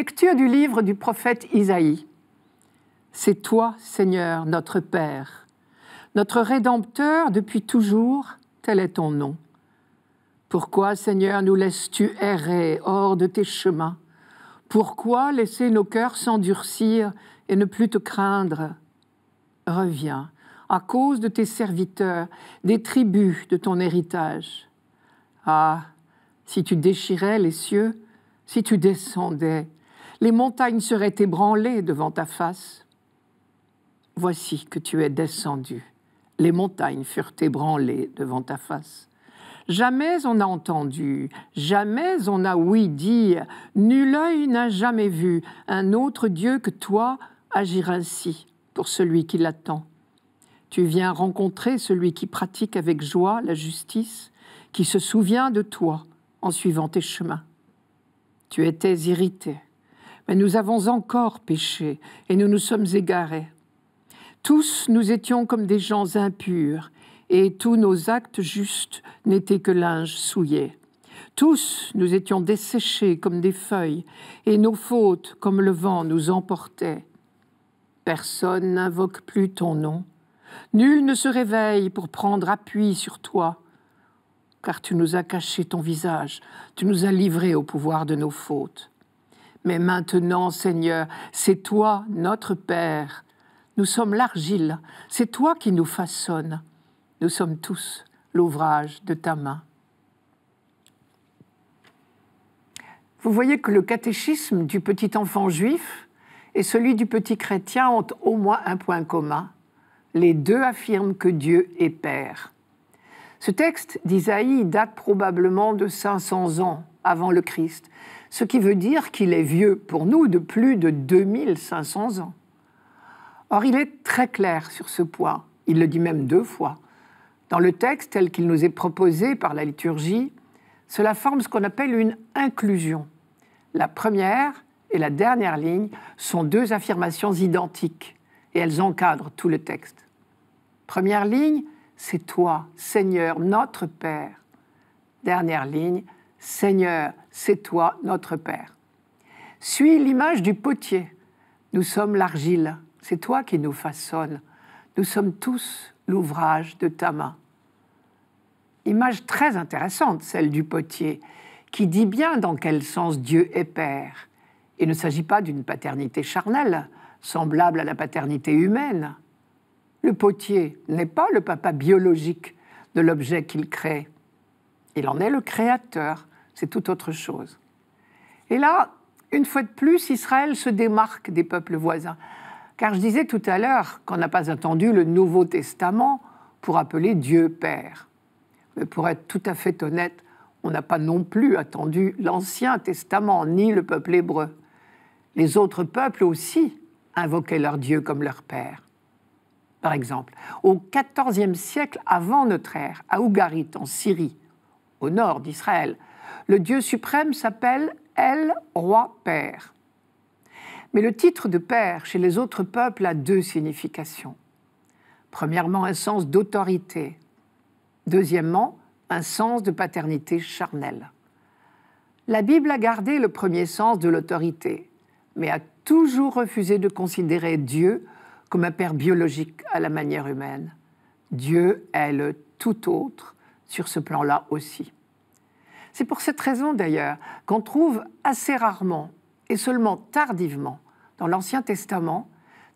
lecture du livre du prophète Isaïe. C'est toi, Seigneur, notre Père, notre Rédempteur depuis toujours, tel est ton nom. Pourquoi, Seigneur, nous laisses-tu errer hors de tes chemins Pourquoi laisser nos cœurs s'endurcir et ne plus te craindre Reviens, à cause de tes serviteurs, des tribus de ton héritage. Ah, si tu déchirais les cieux, si tu descendais les montagnes seraient ébranlées devant ta face. Voici que tu es descendu. Les montagnes furent ébranlées devant ta face. Jamais on n'a entendu, jamais on n'a ouï dire, nul œil n'a jamais vu un autre Dieu que toi agir ainsi pour celui qui l'attend. Tu viens rencontrer celui qui pratique avec joie la justice, qui se souvient de toi en suivant tes chemins. Tu étais irrité, mais nous avons encore péché et nous nous sommes égarés. Tous nous étions comme des gens impurs, et tous nos actes justes n'étaient que linge souillé. Tous nous étions desséchés comme des feuilles, et nos fautes comme le vent nous emportaient. Personne n'invoque plus ton nom, nul ne se réveille pour prendre appui sur toi, car tu nous as caché ton visage, tu nous as livrés au pouvoir de nos fautes. Mais maintenant, Seigneur, c'est toi, notre Père. Nous sommes l'argile, c'est toi qui nous façonnes. Nous sommes tous l'ouvrage de ta main. Vous voyez que le catéchisme du petit enfant juif et celui du petit chrétien ont au moins un point commun. Les deux affirment que Dieu est Père. Ce texte d'Isaïe date probablement de 500 ans avant le Christ, ce qui veut dire qu'il est vieux pour nous de plus de 2500 ans. Or, il est très clair sur ce point, il le dit même deux fois. Dans le texte tel qu'il nous est proposé par la liturgie, cela forme ce qu'on appelle une inclusion. La première et la dernière ligne sont deux affirmations identiques et elles encadrent tout le texte. Première ligne, c'est toi, Seigneur, notre Père. Dernière ligne, Seigneur, c'est toi notre Père. Suis l'image du potier. Nous sommes l'argile, c'est toi qui nous façonne. Nous sommes tous l'ouvrage de ta main. Image très intéressante, celle du potier, qui dit bien dans quel sens Dieu est Père. Il ne s'agit pas d'une paternité charnelle, semblable à la paternité humaine. Le potier n'est pas le papa biologique de l'objet qu'il crée. Il en est le créateur, c'est tout autre chose. Et là, une fois de plus, Israël se démarque des peuples voisins. Car je disais tout à l'heure qu'on n'a pas attendu le Nouveau Testament pour appeler Dieu Père. Mais pour être tout à fait honnête, on n'a pas non plus attendu l'Ancien Testament ni le peuple hébreu. Les autres peuples aussi invoquaient leur Dieu comme leur Père. Par exemple, au XIVe siècle avant notre ère, à Ougarit, en Syrie, au nord d'Israël, le Dieu suprême s'appelle El Roi Père. Mais le titre de Père chez les autres peuples a deux significations. Premièrement, un sens d'autorité. Deuxièmement, un sens de paternité charnelle. La Bible a gardé le premier sens de l'autorité, mais a toujours refusé de considérer Dieu comme un père biologique à la manière humaine. Dieu est le tout autre sur ce plan-là aussi. C'est pour cette raison d'ailleurs qu'on trouve assez rarement et seulement tardivement dans l'Ancien Testament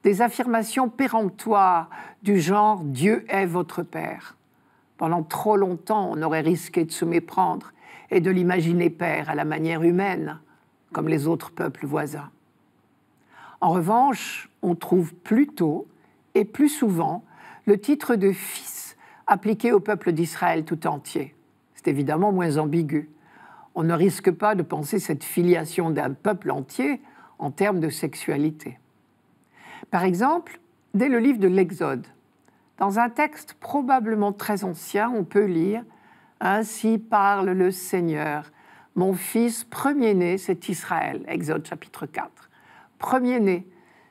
des affirmations péremptoires du genre Dieu est votre Père. Pendant trop longtemps, on aurait risqué de se méprendre et de l'imaginer Père à la manière humaine, comme les autres peuples voisins. En revanche, on trouve plus tôt et plus souvent le titre de fils appliqué au peuple d'Israël tout entier évidemment moins ambigu. On ne risque pas de penser cette filiation d'un peuple entier en termes de sexualité. Par exemple, dès le livre de l'Exode, dans un texte probablement très ancien, on peut lire Ainsi parle le Seigneur, mon fils premier-né, c'est Israël, Exode chapitre 4. Premier-né,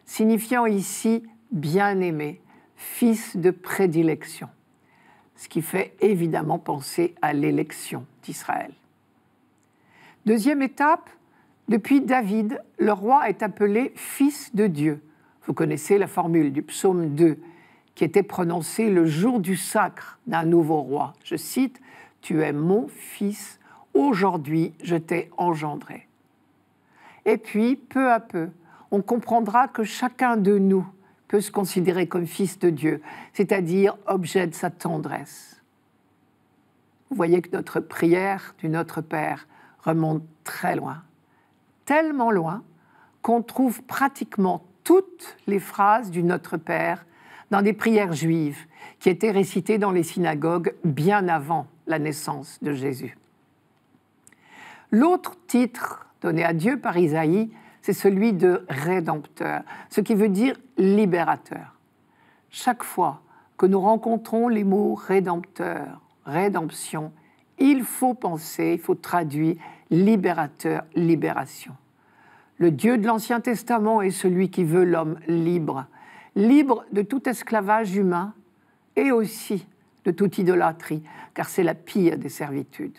signifiant ici bien-aimé, fils de prédilection ce qui fait évidemment penser à l'élection d'Israël. Deuxième étape, depuis David, le roi est appelé fils de Dieu. Vous connaissez la formule du psaume 2 qui était prononcée le jour du sacre d'un nouveau roi. Je cite, Tu es mon fils, aujourd'hui je t'ai engendré. Et puis, peu à peu, on comprendra que chacun de nous se considérer comme fils de Dieu, c'est-à-dire objet de sa tendresse. Vous voyez que notre prière du Notre Père remonte très loin, tellement loin qu'on trouve pratiquement toutes les phrases du Notre Père dans des prières juives qui étaient récitées dans les synagogues bien avant la naissance de Jésus. L'autre titre donné à Dieu par Isaïe c'est celui de rédempteur, ce qui veut dire libérateur. Chaque fois que nous rencontrons les mots rédempteur, rédemption, il faut penser, il faut traduire libérateur, libération. Le Dieu de l'Ancien Testament est celui qui veut l'homme libre, libre de tout esclavage humain et aussi de toute idolâtrie, car c'est la pire des servitudes.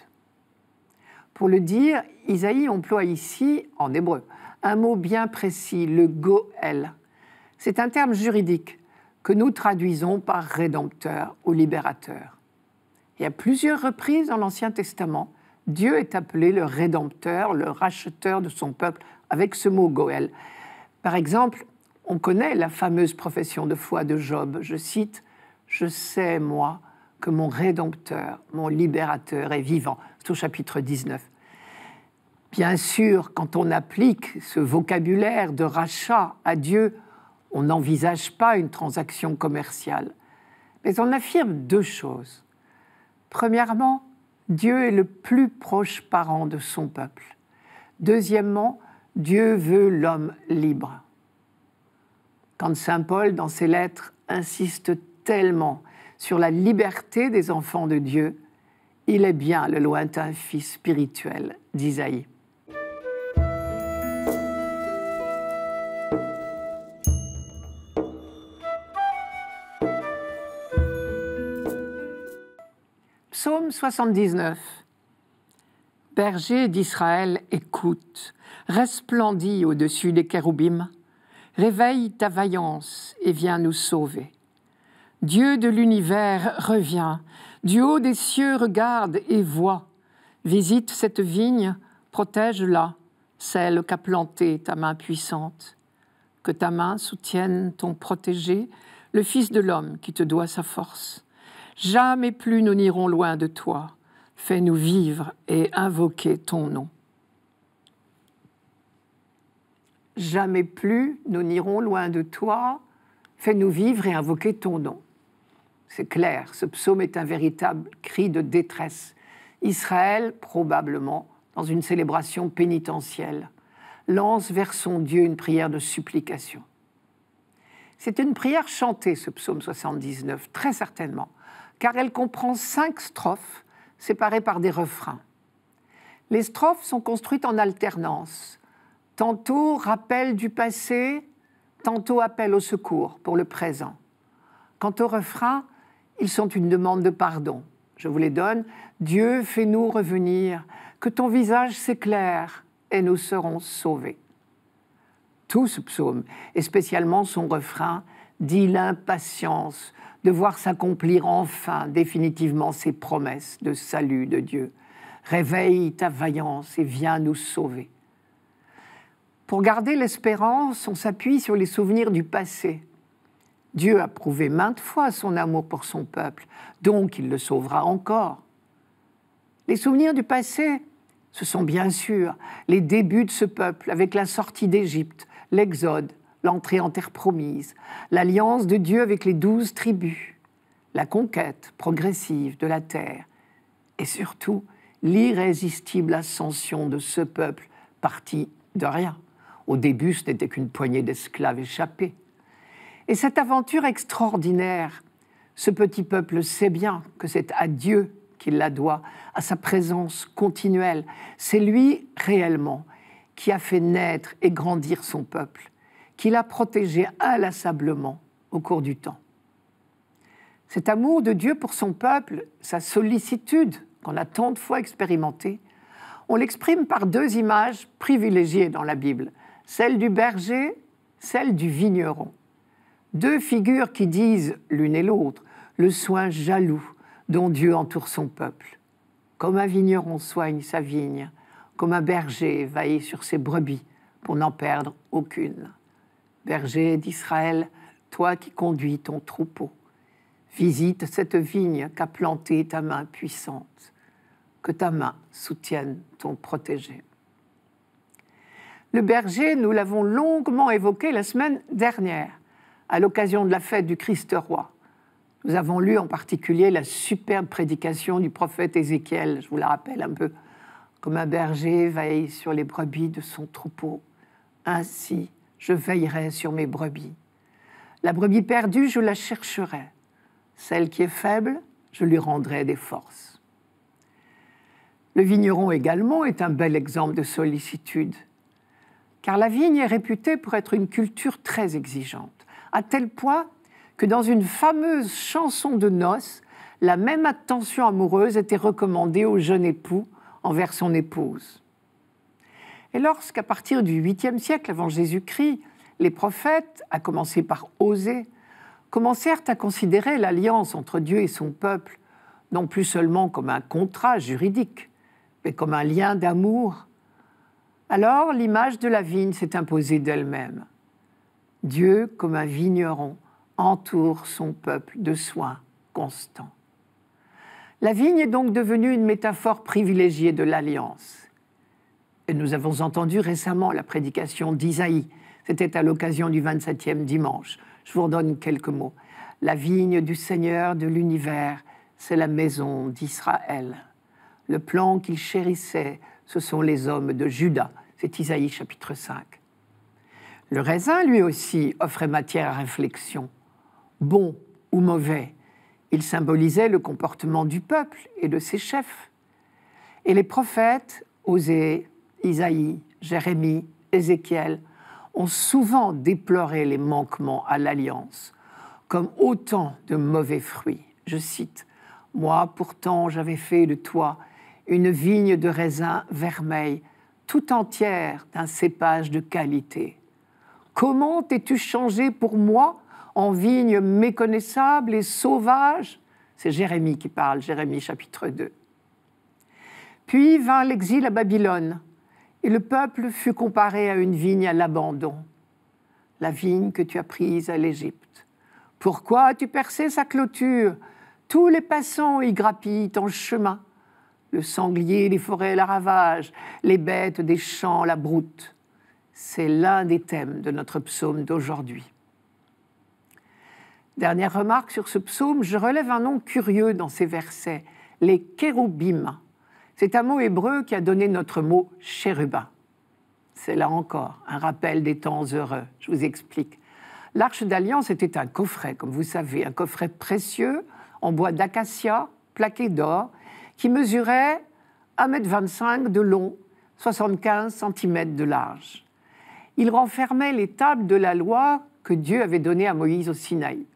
Pour le dire, Isaïe emploie ici, en hébreu, un mot bien précis, le goël. C'est un terme juridique que nous traduisons par rédempteur ou libérateur. Et à plusieurs reprises dans l'Ancien Testament, Dieu est appelé le rédempteur, le racheteur de son peuple, avec ce mot goël. Par exemple, on connaît la fameuse profession de foi de Job, je cite, Je sais, moi, que mon rédempteur, mon libérateur est vivant. C'est au chapitre 19. Bien sûr, quand on applique ce vocabulaire de rachat à Dieu, on n'envisage pas une transaction commerciale. Mais on affirme deux choses. Premièrement, Dieu est le plus proche parent de son peuple. Deuxièmement, Dieu veut l'homme libre. Quand Saint Paul, dans ses lettres, insiste tellement sur la liberté des enfants de Dieu, il est bien le lointain fils spirituel d'Isaïe. 79. Berger d'Israël, écoute, resplendis au-dessus des Kéroubim, réveille ta vaillance et viens nous sauver. Dieu de l'univers, reviens, du haut des cieux regarde et vois, visite cette vigne, protège-la, celle qu'a plantée ta main puissante. Que ta main soutienne ton protégé, le Fils de l'homme qui te doit sa force. Jamais plus nous n'irons loin de toi. Fais-nous vivre et invoquer ton nom. Jamais plus nous n'irons loin de toi. Fais-nous vivre et invoquer ton nom. C'est clair, ce psaume est un véritable cri de détresse. Israël, probablement, dans une célébration pénitentielle, lance vers son Dieu une prière de supplication. C'est une prière chantée, ce psaume 79, très certainement, car elle comprend cinq strophes séparées par des refrains. Les strophes sont construites en alternance, tantôt rappel du passé, tantôt appel au secours pour le présent. Quant aux refrains, ils sont une demande de pardon. Je vous les donne. Dieu, fais-nous revenir, que ton visage s'éclaire et nous serons sauvés. Tout ce psaume, et spécialement son refrain, dit l'impatience de voir s'accomplir enfin définitivement ses promesses de salut de Dieu. Réveille ta vaillance et viens nous sauver. Pour garder l'espérance, on s'appuie sur les souvenirs du passé. Dieu a prouvé maintes fois son amour pour son peuple, donc il le sauvera encore. Les souvenirs du passé, ce sont bien sûr les débuts de ce peuple avec la sortie d'Égypte, l'Exode, l'entrée en terre promise, l'alliance de Dieu avec les douze tribus, la conquête progressive de la terre, et surtout l'irrésistible ascension de ce peuple parti de rien. Au début, ce n'était qu'une poignée d'esclaves échappés. Et cette aventure extraordinaire, ce petit peuple sait bien que c'est à Dieu qu'il la doit, à sa présence continuelle. C'est lui réellement qui a fait naître et grandir son peuple qu'il a protégé inlassablement au cours du temps. Cet amour de Dieu pour son peuple, sa sollicitude qu'on a tant de fois expérimentée, on l'exprime par deux images privilégiées dans la Bible, celle du berger, celle du vigneron. Deux figures qui disent, l'une et l'autre, le soin jaloux dont Dieu entoure son peuple. Comme un vigneron soigne sa vigne, comme un berger veille sur ses brebis pour n'en perdre aucune berger d'Israël, toi qui conduis ton troupeau. Visite cette vigne qu'a plantée ta main puissante, que ta main soutienne ton protégé. Le berger, nous l'avons longuement évoqué la semaine dernière, à l'occasion de la fête du Christ-Roi. Nous avons lu en particulier la superbe prédication du prophète Ézéchiel, je vous la rappelle un peu, comme un berger veille sur les brebis de son troupeau. Ainsi je veillerai sur mes brebis. La brebis perdue, je la chercherai. Celle qui est faible, je lui rendrai des forces. Le vigneron également est un bel exemple de sollicitude, car la vigne est réputée pour être une culture très exigeante, à tel point que dans une fameuse chanson de noces, la même attention amoureuse était recommandée au jeune époux envers son épouse. Et lorsqu'à partir du 8e siècle avant Jésus-Christ, les prophètes, à commencer par oser, commencèrent à considérer l'alliance entre Dieu et son peuple non plus seulement comme un contrat juridique, mais comme un lien d'amour, alors l'image de la vigne s'est imposée d'elle-même. Dieu, comme un vigneron, entoure son peuple de soins constants. La vigne est donc devenue une métaphore privilégiée de l'alliance. Et nous avons entendu récemment la prédication d'Isaïe. C'était à l'occasion du 27e dimanche. Je vous donne quelques mots. La vigne du Seigneur de l'univers, c'est la maison d'Israël. Le plan qu'il chérissait, ce sont les hommes de Juda. C'est Isaïe chapitre 5. Le raisin, lui aussi, offrait matière à réflexion. Bon ou mauvais, il symbolisait le comportement du peuple et de ses chefs. Et les prophètes, osaient Isaïe, Jérémie, Ézéchiel ont souvent déploré les manquements à l'alliance comme autant de mauvais fruits. Je cite Moi, pourtant, j'avais fait de toi une vigne de raisin vermeil, tout entière d'un cépage de qualité. Comment t'es-tu changé pour moi en vigne méconnaissable et sauvage C'est Jérémie qui parle, Jérémie chapitre 2. Puis vint l'exil à Babylone, et le peuple fut comparé à une vigne à l'abandon, la vigne que tu as prise à l'Égypte. Pourquoi as-tu percé sa clôture Tous les passants y grappillent en chemin. Le sanglier les forêts la ravage, les bêtes des champs la broutent. C'est l'un des thèmes de notre psaume d'aujourd'hui. Dernière remarque sur ce psaume, je relève un nom curieux dans ces versets, les kéroubim. C'est un mot hébreu qui a donné notre mot chérubin. C'est là encore un rappel des temps heureux. Je vous explique. L'Arche d'Alliance était un coffret, comme vous savez, un coffret précieux en bois d'acacia plaqué d'or qui mesurait 1,25 m de long, 75 cm de large. Il renfermait les tables de la loi que Dieu avait données à Moïse au Sinaï.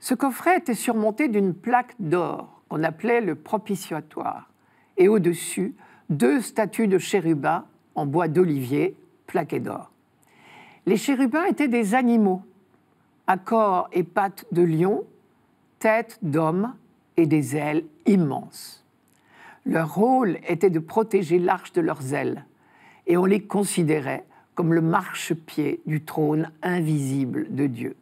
Ce coffret était surmonté d'une plaque d'or qu'on appelait le propitiatoire et au-dessus, deux statues de chérubins en bois d'olivier plaqué d'or. Les chérubins étaient des animaux, à corps et pattes de lion, tête d'homme et des ailes immenses. Leur rôle était de protéger l'arche de leurs ailes, et on les considérait comme le marchepied du trône invisible de Dieu.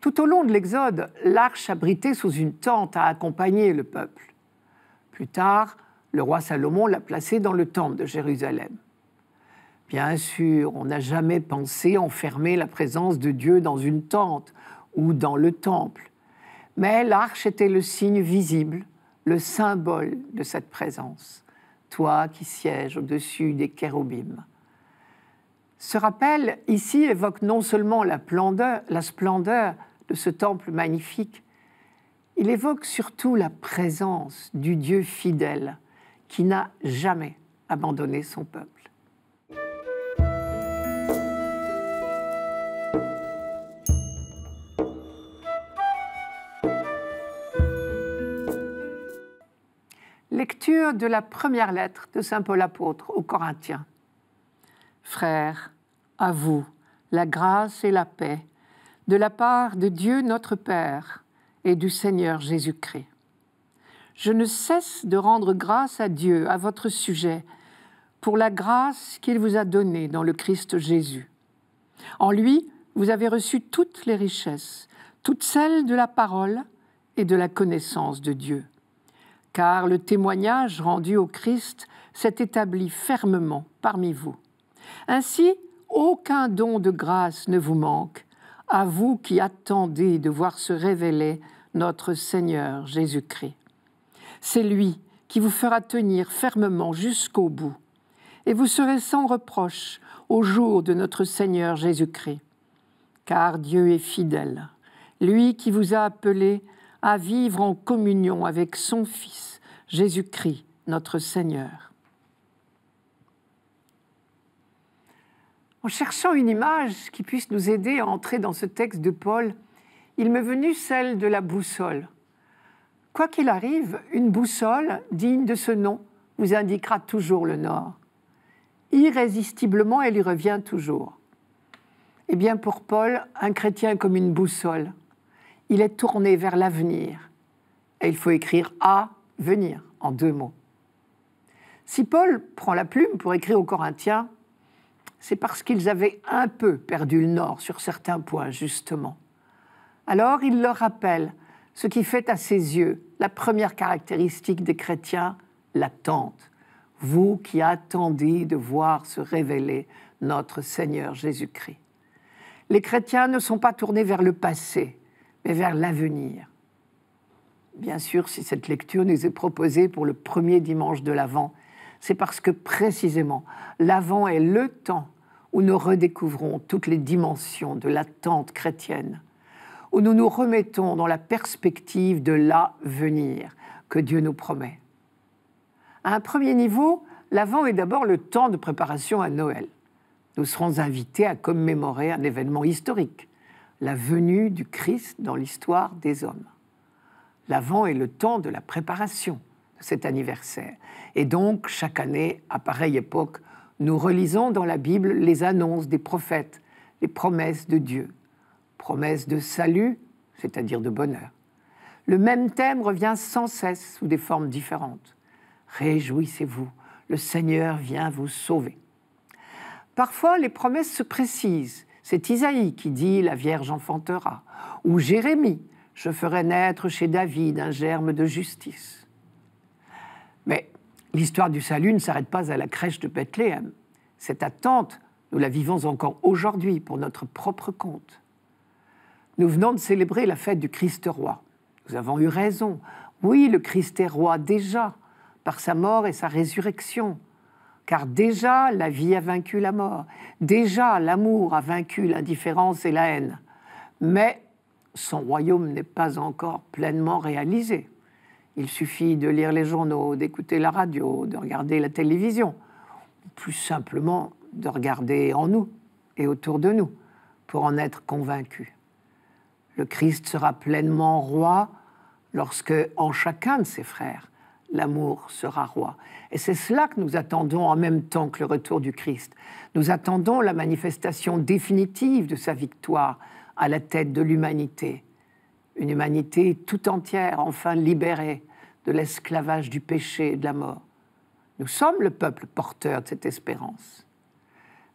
Tout au long de l'Exode, l'arche abritait sous une tente à accompagner le peuple. Plus tard, le roi Salomon l'a placé dans le temple de Jérusalem. Bien sûr, on n'a jamais pensé enfermer la présence de Dieu dans une tente ou dans le temple, mais l'arche était le signe visible, le symbole de cette présence, toi qui sièges au-dessus des chérubim. Ce rappel ici évoque non seulement la, la splendeur de ce temple magnifique, il évoque surtout la présence du Dieu fidèle qui n'a jamais abandonné son peuple. Lecture de la première lettre de Saint Paul apôtre aux Corinthiens. Frères, à vous la grâce et la paix de la part de Dieu notre Père et du Seigneur Jésus-Christ. Je ne cesse de rendre grâce à Dieu à votre sujet pour la grâce qu'il vous a donnée dans le Christ Jésus. En lui, vous avez reçu toutes les richesses, toutes celles de la parole et de la connaissance de Dieu. Car le témoignage rendu au Christ s'est établi fermement parmi vous. Ainsi, aucun don de grâce ne vous manque à vous qui attendez de voir se révéler notre Seigneur Jésus-Christ. C'est lui qui vous fera tenir fermement jusqu'au bout, et vous serez sans reproche au jour de notre Seigneur Jésus-Christ. Car Dieu est fidèle, lui qui vous a appelé à vivre en communion avec son Fils, Jésus-Christ, notre Seigneur. En cherchant une image qui puisse nous aider à entrer dans ce texte de Paul, il m'est venu celle de la boussole. Quoi qu'il arrive, une boussole digne de ce nom vous indiquera toujours le nord. Irrésistiblement, elle y revient toujours. Eh bien, pour Paul, un chrétien comme une boussole. Il est tourné vers l'avenir. Et il faut écrire à venir en deux mots. Si Paul prend la plume pour écrire aux Corinthiens, c'est parce qu'ils avaient un peu perdu le nord sur certains points, justement. Alors il leur rappelle ce qui fait à ses yeux la première caractéristique des chrétiens, l'attente. Vous qui attendez de voir se révéler notre Seigneur Jésus-Christ. Les chrétiens ne sont pas tournés vers le passé, mais vers l'avenir. Bien sûr, si cette lecture nous est proposée pour le premier dimanche de l'Avent, c'est parce que précisément l'avant est le temps où nous redécouvrons toutes les dimensions de l'attente chrétienne, où nous nous remettons dans la perspective de l'avenir que Dieu nous promet. À un premier niveau, l'avant est d'abord le temps de préparation à Noël. Nous serons invités à commémorer un événement historique, la venue du Christ dans l'histoire des hommes. L'avant est le temps de la préparation, cet anniversaire. Et donc, chaque année, à pareille époque, nous relisons dans la Bible les annonces des prophètes, les promesses de Dieu, promesses de salut, c'est-à-dire de bonheur. Le même thème revient sans cesse sous des formes différentes. Réjouissez-vous, le Seigneur vient vous sauver. Parfois, les promesses se précisent. C'est Isaïe qui dit La Vierge enfantera, ou Jérémie Je ferai naître chez David un germe de justice. Mais l'histoire du salut ne s'arrête pas à la crèche de Bethléem. Cette attente, nous la vivons encore aujourd'hui pour notre propre compte. Nous venons de célébrer la fête du Christ roi. Nous avons eu raison. Oui, le Christ est roi déjà, par sa mort et sa résurrection. Car déjà la vie a vaincu la mort, déjà l'amour a vaincu l'indifférence et la haine. Mais son royaume n'est pas encore pleinement réalisé. Il suffit de lire les journaux, d'écouter la radio, de regarder la télévision. ou Plus simplement, de regarder en nous et autour de nous pour en être convaincu. Le Christ sera pleinement roi lorsque, en chacun de ses frères, l'amour sera roi. Et c'est cela que nous attendons en même temps que le retour du Christ. Nous attendons la manifestation définitive de sa victoire à la tête de l'humanité. Une humanité tout entière, enfin libérée, de l'esclavage du péché et de la mort. Nous sommes le peuple porteur de cette espérance.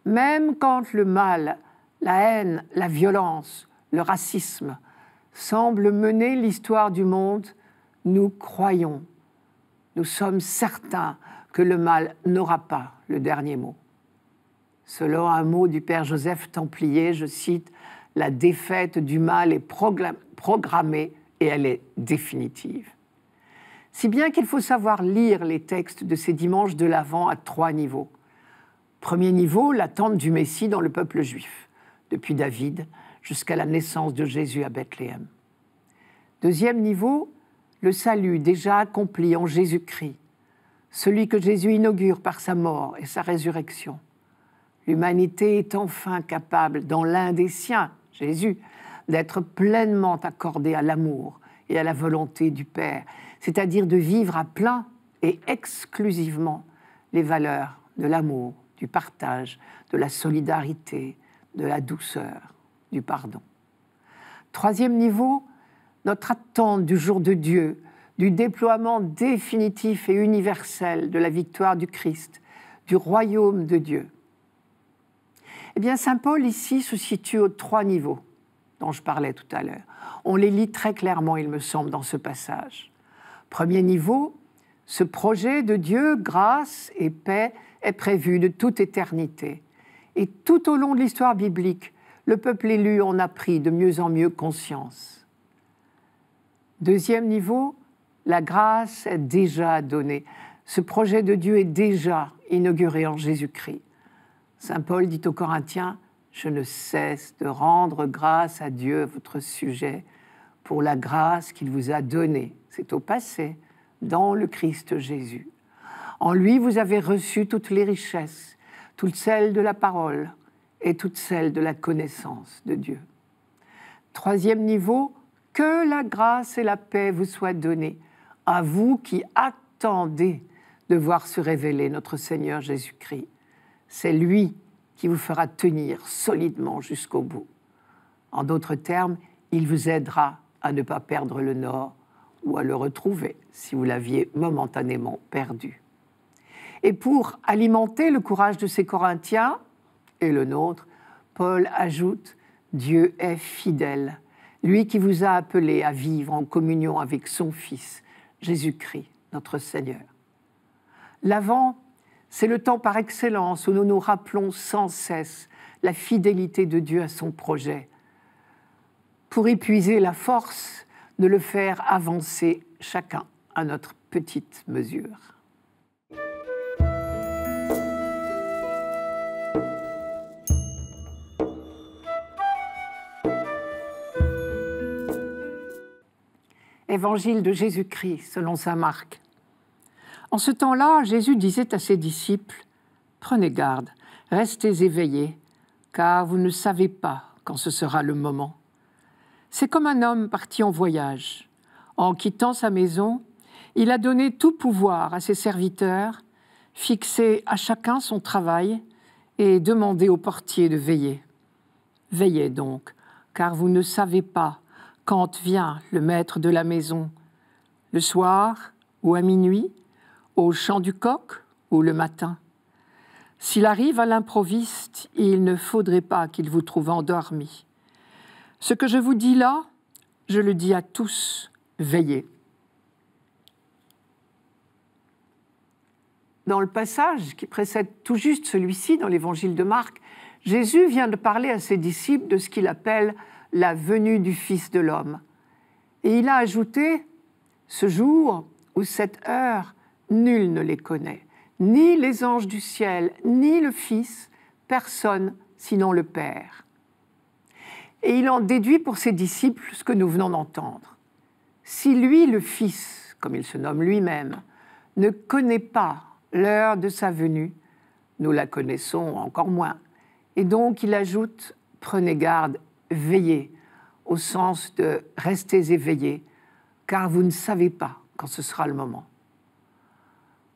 Même quand le mal, la haine, la violence, le racisme semblent mener l'histoire du monde, nous croyons, nous sommes certains que le mal n'aura pas le dernier mot. Selon un mot du Père Joseph Templier, je cite, La défaite du mal est programmée et elle est définitive. Si bien qu'il faut savoir lire les textes de ces dimanches de l'Avent à trois niveaux. Premier niveau, l'attente du Messie dans le peuple juif, depuis David jusqu'à la naissance de Jésus à Bethléem. Deuxième niveau, le salut déjà accompli en Jésus-Christ, celui que Jésus inaugure par sa mort et sa résurrection. L'humanité est enfin capable, dans l'un des siens, Jésus, d'être pleinement accordée à l'amour et à la volonté du Père, c'est-à-dire de vivre à plein et exclusivement les valeurs de l'amour, du partage, de la solidarité, de la douceur, du pardon. Troisième niveau, notre attente du jour de Dieu, du déploiement définitif et universel de la victoire du Christ, du royaume de Dieu. Eh bien, Saint Paul ici se situe aux trois niveaux dont je parlais tout à l'heure. On les lit très clairement, il me semble, dans ce passage. Premier niveau, ce projet de Dieu, grâce et paix, est prévu de toute éternité. Et tout au long de l'histoire biblique, le peuple élu en a pris de mieux en mieux conscience. Deuxième niveau, la grâce est déjà donnée. Ce projet de Dieu est déjà inauguré en Jésus-Christ. Saint Paul dit aux Corinthiens, Je ne cesse de rendre grâce à Dieu, votre sujet, pour la grâce qu'il vous a donnée c'est au passé, dans le Christ Jésus. En lui, vous avez reçu toutes les richesses, toutes celles de la parole et toutes celles de la connaissance de Dieu. Troisième niveau, que la grâce et la paix vous soient données, à vous qui attendez de voir se révéler notre Seigneur Jésus-Christ. C'est lui qui vous fera tenir solidement jusqu'au bout. En d'autres termes, il vous aidera à ne pas perdre le nord ou à le retrouver si vous l'aviez momentanément perdu. Et pour alimenter le courage de ces Corinthiens et le nôtre, Paul ajoute Dieu est fidèle, lui qui vous a appelé à vivre en communion avec son Fils, Jésus-Christ, notre Seigneur. L'avant, c'est le temps par excellence où nous nous rappelons sans cesse la fidélité de Dieu à son projet, pour épuiser la force de le faire avancer chacun à notre petite mesure. Évangile de Jésus-Christ selon Saint Marc. En ce temps-là, Jésus disait à ses disciples, Prenez garde, restez éveillés, car vous ne savez pas quand ce sera le moment. C'est comme un homme parti en voyage. En quittant sa maison, il a donné tout pouvoir à ses serviteurs, fixé à chacun son travail et demandé au portier de veiller. Veillez donc, car vous ne savez pas quand vient le maître de la maison, le soir ou à minuit, au chant du coq ou le matin. S'il arrive à l'improviste, il ne faudrait pas qu'il vous trouve endormi. Ce que je vous dis là, je le dis à tous, veillez. Dans le passage qui précède tout juste celui-ci, dans l'évangile de Marc, Jésus vient de parler à ses disciples de ce qu'il appelle la venue du Fils de l'homme. Et il a ajouté, ce jour ou cette heure, nul ne les connaît, ni les anges du ciel, ni le Fils, personne sinon le Père. Et il en déduit pour ses disciples ce que nous venons d'entendre. Si lui, le Fils, comme il se nomme lui-même, ne connaît pas l'heure de sa venue, nous la connaissons encore moins. Et donc il ajoute, prenez garde, veillez, au sens de restez éveillés, car vous ne savez pas quand ce sera le moment.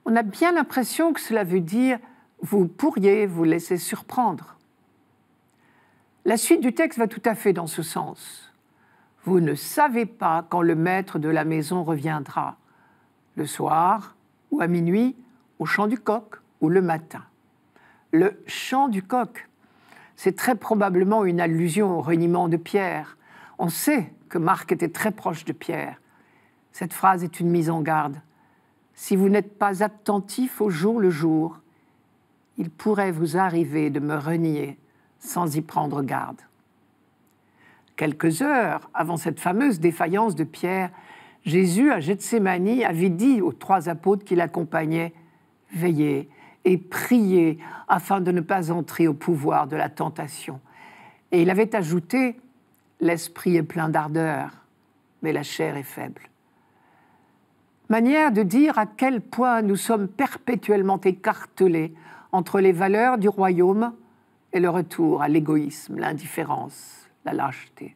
On a bien l'impression que cela veut dire vous pourriez vous laisser surprendre. La suite du texte va tout à fait dans ce sens. Vous ne savez pas quand le maître de la maison reviendra, le soir ou à minuit, au chant du coq ou le matin. Le chant du coq, c'est très probablement une allusion au reniement de Pierre. On sait que Marc était très proche de Pierre. Cette phrase est une mise en garde. Si vous n'êtes pas attentif au jour le jour, il pourrait vous arriver de me renier sans y prendre garde. Quelques heures avant cette fameuse défaillance de Pierre, Jésus à Gethsemane avait dit aux trois apôtres qui l'accompagnaient Veillez et priez afin de ne pas entrer au pouvoir de la tentation. Et il avait ajouté L'esprit est plein d'ardeur, mais la chair est faible. Manière de dire à quel point nous sommes perpétuellement écartelés entre les valeurs du royaume et le retour à l'égoïsme, l'indifférence, la lâcheté.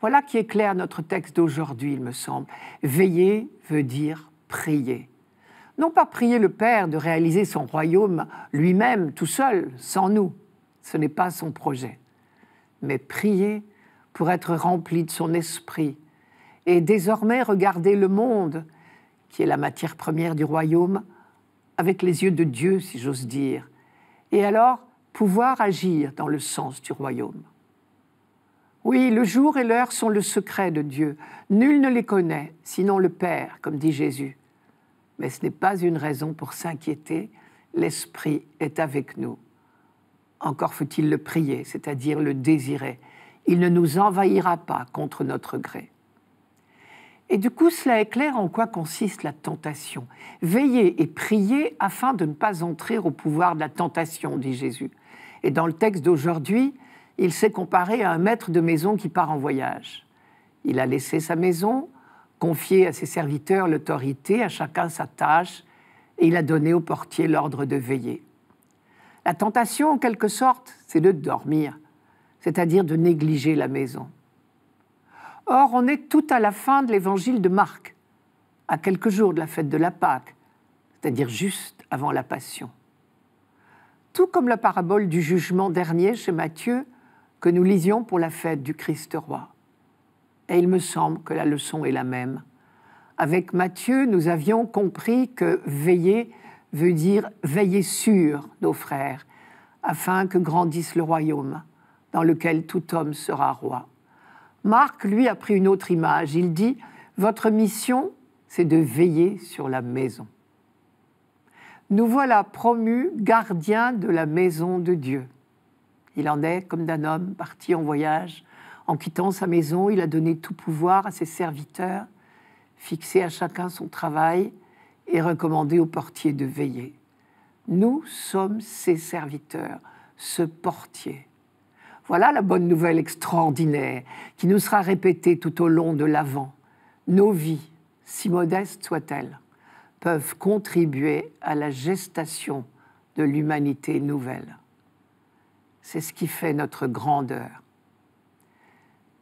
Voilà qui éclaire notre texte d'aujourd'hui, il me semble. Veiller veut dire prier. Non pas prier le Père de réaliser son royaume lui-même, tout seul, sans nous. Ce n'est pas son projet. Mais prier pour être rempli de son esprit et désormais regarder le monde, qui est la matière première du royaume, avec les yeux de Dieu, si j'ose dire. Et alors, pouvoir agir dans le sens du royaume. Oui, le jour et l'heure sont le secret de Dieu. Nul ne les connaît, sinon le Père, comme dit Jésus. Mais ce n'est pas une raison pour s'inquiéter. L'Esprit est avec nous. Encore faut-il le prier, c'est-à-dire le désirer. Il ne nous envahira pas contre notre gré. Et du coup, cela éclaire en quoi consiste la tentation. Veillez et priez afin de ne pas entrer au pouvoir de la tentation, dit Jésus. Et dans le texte d'aujourd'hui, il s'est comparé à un maître de maison qui part en voyage. Il a laissé sa maison, confié à ses serviteurs l'autorité, à chacun sa tâche, et il a donné au portier l'ordre de veiller. La tentation, en quelque sorte, c'est de dormir, c'est-à-dire de négliger la maison. Or, on est tout à la fin de l'évangile de Marc, à quelques jours de la fête de la Pâque, c'est-à-dire juste avant la Passion tout comme la parabole du jugement dernier chez Matthieu que nous lisions pour la fête du Christ roi. Et il me semble que la leçon est la même. Avec Matthieu, nous avions compris que veiller veut dire veiller sur nos frères, afin que grandisse le royaume dans lequel tout homme sera roi. Marc, lui, a pris une autre image. Il dit, Votre mission, c'est de veiller sur la maison nous voilà promus gardiens de la maison de Dieu. Il en est comme d'un homme parti en voyage. En quittant sa maison, il a donné tout pouvoir à ses serviteurs, fixé à chacun son travail et recommandé au portier de veiller. Nous sommes ses serviteurs, ce portier. Voilà la bonne nouvelle extraordinaire qui nous sera répétée tout au long de l'Avent. Nos vies, si modestes soient-elles, peuvent contribuer à la gestation de l'humanité nouvelle. C'est ce qui fait notre grandeur.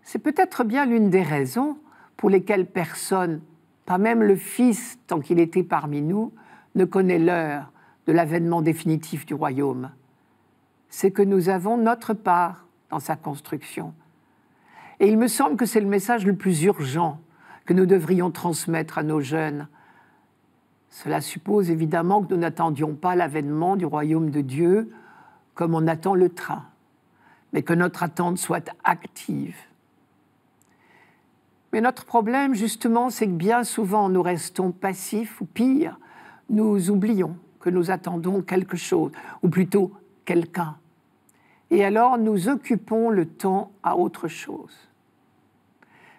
C'est peut-être bien l'une des raisons pour lesquelles personne, pas même le Fils tant qu'il était parmi nous, ne connaît l'heure de l'avènement définitif du royaume. C'est que nous avons notre part dans sa construction. Et il me semble que c'est le message le plus urgent que nous devrions transmettre à nos jeunes, cela suppose évidemment que nous n'attendions pas l'avènement du royaume de Dieu comme on attend le train, mais que notre attente soit active. Mais notre problème, justement, c'est que bien souvent, nous restons passifs, ou pire, nous oublions que nous attendons quelque chose, ou plutôt quelqu'un. Et alors, nous occupons le temps à autre chose.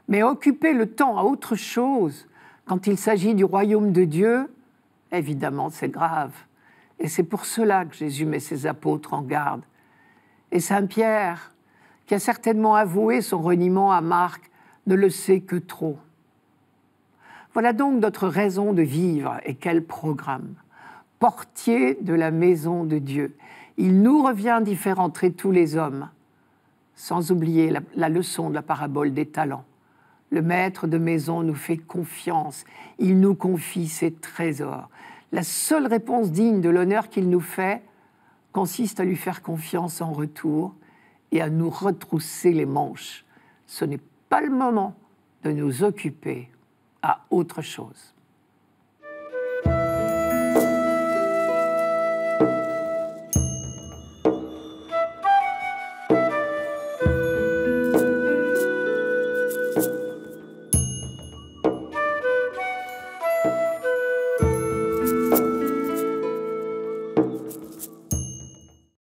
Mais occuper le temps à autre chose, quand il s'agit du royaume de Dieu, Évidemment, c'est grave. Et c'est pour cela que Jésus met ses apôtres en garde. Et Saint Pierre, qui a certainement avoué son reniement à Marc, ne le sait que trop. Voilà donc notre raison de vivre et quel programme. Portier de la maison de Dieu. Il nous revient d'y faire entrer tous les hommes, sans oublier la, la leçon de la parabole des talents. Le maître de maison nous fait confiance, il nous confie ses trésors. La seule réponse digne de l'honneur qu'il nous fait consiste à lui faire confiance en retour et à nous retrousser les manches. Ce n'est pas le moment de nous occuper à autre chose.